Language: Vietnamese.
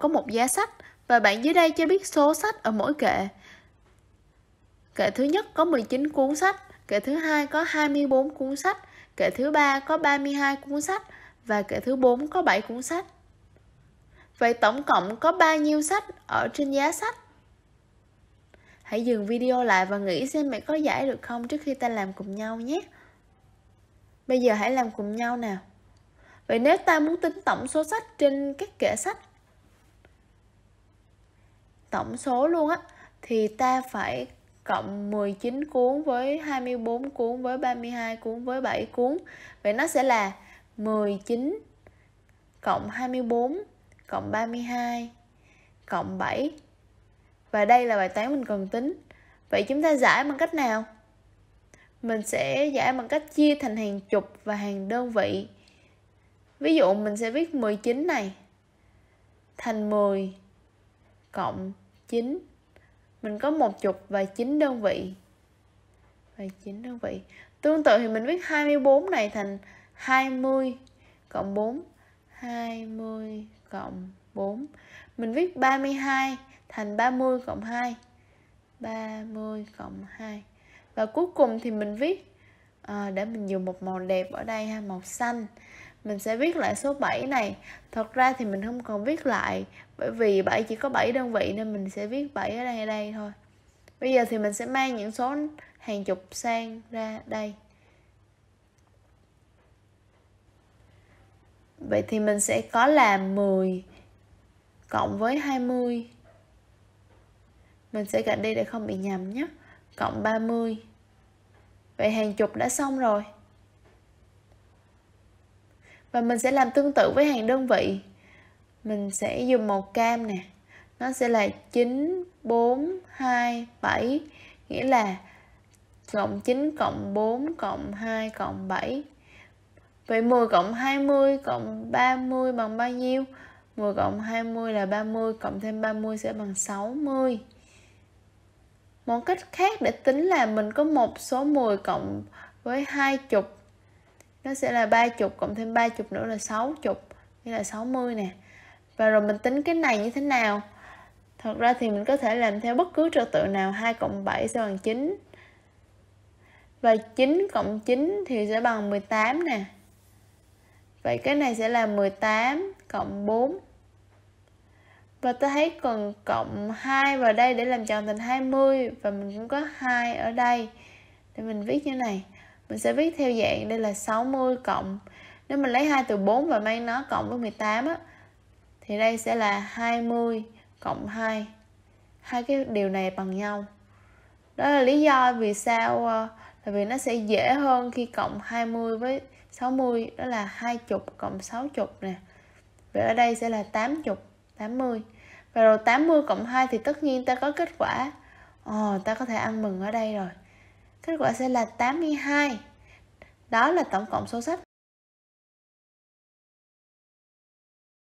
có một giá sách và bạn dưới đây cho biết số sách ở mỗi kệ. Kệ thứ nhất có 19 cuốn sách, kệ thứ hai có 24 cuốn sách, kệ thứ ba có 32 cuốn sách và kệ thứ bốn có 7 cuốn sách. Vậy tổng cộng có bao nhiêu sách ở trên giá sách? Hãy dừng video lại và nghĩ xem bạn có giải được không trước khi ta làm cùng nhau nhé. Bây giờ hãy làm cùng nhau nào. Vậy nếu ta muốn tính tổng số sách trên các kệ sách tổng số luôn á thì ta phải cộng 19 cuốn với 24 cuốn với 32 cuốn với 7 cuốn. Vậy nó sẽ là 19 cộng 24 cộng 32 cộng 7. Và đây là bài toán mình cần tính. Vậy chúng ta giải bằng cách nào? Mình sẽ giải bằng cách chia thành hàng chục và hàng đơn vị. Ví dụ mình sẽ viết 19 này thành 10 cộng 9 mình có một chục và 9 đơn vị và 9 đơn vị tương tự thì mình viết 24 này thành 20 cộng 4 20 cộng 4 mình viết 32 thành 30 cộng 2 30 cộng 2 và cuối cùng thì mình viết à, để mình dùng một màu đẹp ở đây ha màu xanh mình sẽ viết lại số 7 này thật ra thì mình không còn viết lại bởi vì 7 chỉ có 7 đơn vị nên mình sẽ viết 7 ở đây ở đây thôi bây giờ thì mình sẽ mang những số hàng chục sang ra đây Vậy thì mình sẽ có là 10 cộng với 20 Mình sẽ gạch đi để không bị nhầm nhé Cộng 30 Vậy hàng chục đã xong rồi và mình sẽ làm tương tự với hàng đơn vị mình sẽ dùng màu cam nè nó sẽ là 9 4 2 7 nghĩa là cộng 9 cộng 4 cộng 2 cộng 7 Vậy 10 cộng 20 cộng 30 bằng bao nhiêu? 10 cộng 20 là 30 cộng thêm 30 sẽ bằng 60 Một cách khác để tính là mình có một số 10 cộng với hai chục nó sẽ là ba chục cộng thêm ba chục nữa là sáu chục nghĩa là 60 nè và rồi mình tính cái này như thế nào thật ra thì mình có thể làm theo bất cứ trật tự nào 2 cộng 7 sẽ bằng 9 và 9 cộng 9 thì sẽ bằng 18 nè Vậy cái này sẽ là 18 cộng 4 Và ta thấy cần cộng 2 vào đây để làm tròn thành 20 Và mình cũng có 2 ở đây Để mình viết như này mình sẽ viết theo dạng đây là 60 cộng nếu mình lấy 2 từ 4 và mang nó cộng với 18 á thì đây sẽ là 20 cộng 2 hai cái điều này bằng nhau đó là lý do vì sao ờ, là vì nó sẽ dễ hơn khi cộng 20 với 60 đó là 20 cộng 60 nè vậy ở đây sẽ là 80 80 và rồi 80 cộng 2 thì tất nhiên ta có kết quả Ồ, ờ, oh, ta có thể ăn mừng ở đây rồi Kết quả sẽ là 82. Đó là tổng cộng số sách